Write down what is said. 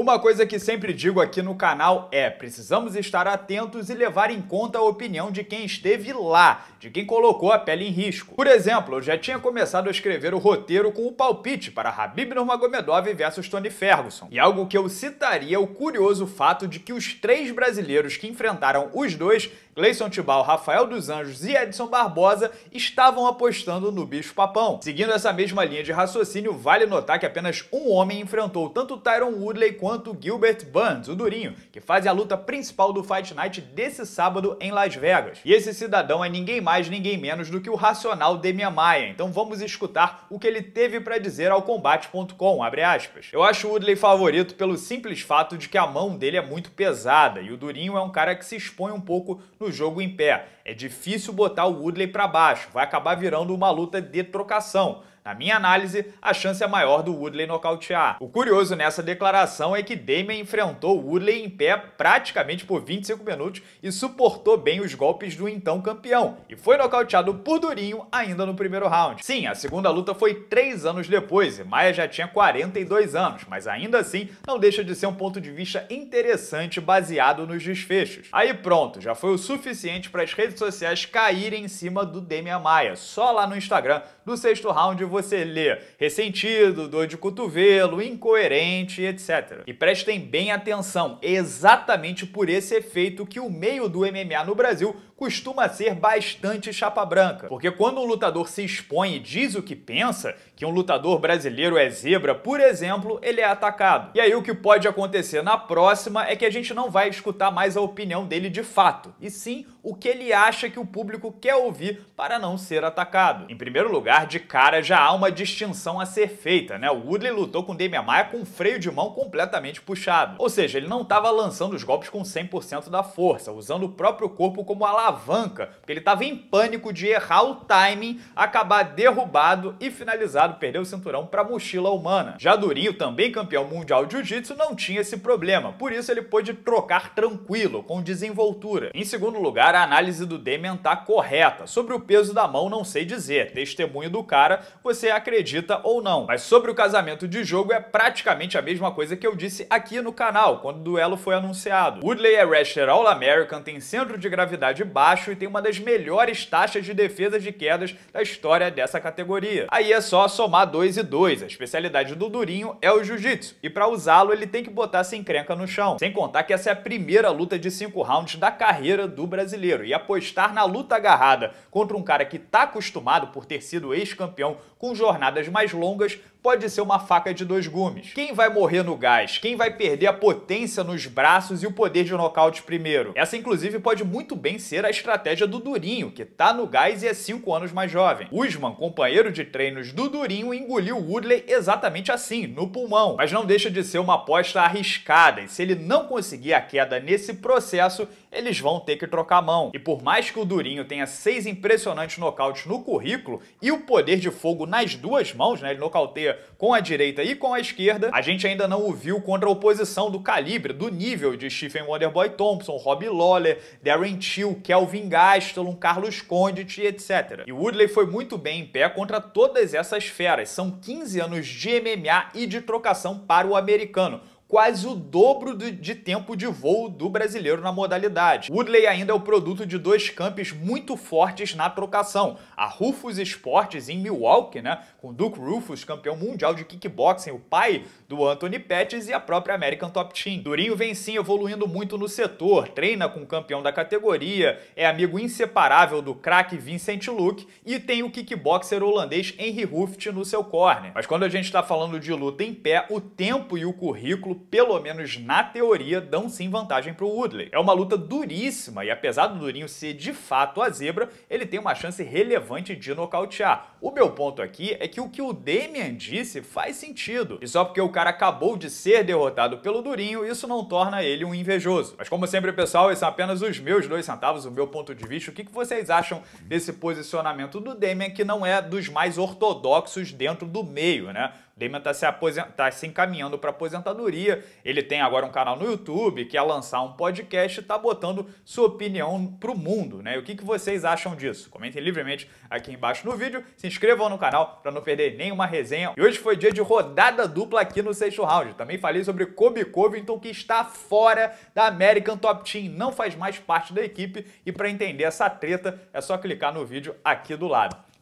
Uma coisa que sempre digo aqui no canal é: precisamos estar atentos e levar em conta a opinião de quem esteve lá, de quem colocou a pele em risco. Por exemplo, eu já tinha começado a escrever o roteiro com o palpite para Habib Nurmagomedov versus Tony Ferguson. E algo que eu citaria é o curioso fato de que os três brasileiros que enfrentaram os dois, Gleison Tibal, Rafael dos Anjos e Edson Barbosa, estavam apostando no bicho papão. Seguindo essa mesma linha de raciocínio, vale notar que apenas um homem enfrentou tanto Tyron Woodley quanto quanto Gilbert Burns, o durinho, que faz a luta principal do Fight Night desse sábado em Las Vegas. E esse cidadão é ninguém mais, ninguém menos do que o racional Demian Maia, então vamos escutar o que ele teve para dizer ao combate.com, Eu acho o Woodley favorito pelo simples fato de que a mão dele é muito pesada e o durinho é um cara que se expõe um pouco no jogo em pé. É difícil botar o Woodley para baixo, vai acabar virando uma luta de trocação. Na minha análise, a chance é maior do Woodley nocautear. O curioso nessa declaração é que Damien enfrentou Woodley em pé praticamente por 25 minutos e suportou bem os golpes do então campeão, e foi nocauteado por Durinho ainda no primeiro round. Sim, a segunda luta foi 3 anos depois e Maia já tinha 42 anos, mas ainda assim não deixa de ser um ponto de vista interessante baseado nos desfechos. Aí pronto, já foi o suficiente para as redes sociais caírem em cima do Demian Maia. Só lá no Instagram, no sexto round, você você lê ressentido, dor de cotovelo, incoerente, etc. E prestem bem atenção, exatamente por esse efeito que o meio do MMA no Brasil costuma ser bastante chapa branca. Porque quando um lutador se expõe e diz o que pensa, que um lutador brasileiro é zebra, por exemplo, ele é atacado. E aí o que pode acontecer na próxima é que a gente não vai escutar mais a opinião dele de fato, e sim o que ele acha que o público quer ouvir para não ser atacado. Em primeiro lugar, de cara já há uma distinção a ser feita, né? O Woodley lutou com Demian Maia com um freio de mão completamente puxado. Ou seja, ele não estava lançando os golpes com 100% da força, usando o próprio corpo como alavanca, porque ele estava em pânico de errar o timing, acabar derrubado e finalizado, perder o cinturão para a mochila humana. Já Durinho, também campeão mundial de jiu-jitsu, não tinha esse problema, por isso ele pôde trocar tranquilo, com desenvoltura. Em segundo lugar, a análise do Demian tá correta. Sobre o peso da mão, não sei dizer. Testemunho do cara, você acredita ou não. Mas sobre o casamento de jogo, é praticamente a mesma coisa que eu disse aqui no canal, quando o duelo foi anunciado. Woodley é wrestler All-American, tem centro de gravidade baixo e tem uma das melhores taxas de defesa de quedas da história dessa categoria. Aí é só somar dois e dois. A especialidade do Durinho é o jiu-jitsu, e para usá-lo ele tem que botar sem encrenca no chão. Sem contar que essa é a primeira luta de cinco rounds da carreira do brasileiro brasileiro e apostar na luta agarrada contra um cara que está acostumado por ter sido ex-campeão com jornadas mais longas pode ser uma faca de dois gumes. Quem vai morrer no gás? Quem vai perder a potência nos braços e o poder de nocaute primeiro? Essa, inclusive, pode muito bem ser a estratégia do Durinho, que tá no gás e é 5 anos mais jovem. Usman, companheiro de treinos do Durinho, engoliu Woodley exatamente assim, no pulmão. Mas não deixa de ser uma aposta arriscada, e se ele não conseguir a queda nesse processo, eles vão ter que trocar a mão. E por mais que o Durinho tenha seis impressionantes nocautes no currículo e o poder de fogo nas duas mãos, né, ele nocauteia com a direita e com a esquerda, a gente ainda não o viu contra a oposição do calibre, do nível de Stephen Wonderboy Thompson, Robbie Lawler, Darren Till, Kelvin Gastelum, Carlos Condit, etc. E Woodley foi muito bem em pé contra todas essas feras. São 15 anos de MMA e de trocação para o americano quase o dobro de tempo de voo do brasileiro na modalidade. Woodley ainda é o produto de dois campos muito fortes na trocação. A Rufus Sports em Milwaukee, né, com Duke Rufus, campeão mundial de kickboxing, o pai do Anthony Pettis e a própria American Top Team. Durinho vem sim evoluindo muito no setor, treina com o campeão da categoria, é amigo inseparável do craque Vincent Luke e tem o kickboxer holandês Henry Hooft no seu corner. Mas quando a gente está falando de luta em pé, o tempo e o currículo pelo menos na teoria, dão sim vantagem para o Woodley. É uma luta duríssima e apesar do Durinho ser de fato a zebra, ele tem uma chance relevante de nocautear. O meu ponto aqui é que o que o Damian disse faz sentido. E só porque o cara acabou de ser derrotado pelo Durinho, isso não torna ele um invejoso. Mas como sempre, pessoal, esses são apenas os meus dois centavos, o meu ponto de vista. O que vocês acham desse posicionamento do Damian que não é dos mais ortodoxos dentro do meio, né? Damian está se, tá se encaminhando para aposentadoria. Ele tem agora um canal no YouTube, quer é lançar um podcast e está botando sua opinião para o mundo. Né? o que, que vocês acham disso? Comentem livremente aqui embaixo no vídeo. Se inscrevam no canal para não perder nenhuma resenha. E hoje foi dia de rodada dupla aqui no sexto round. Também falei sobre Kobe Covington, que está fora da American Top Team. Não faz mais parte da equipe. E para entender essa treta, é só clicar no vídeo aqui do lado.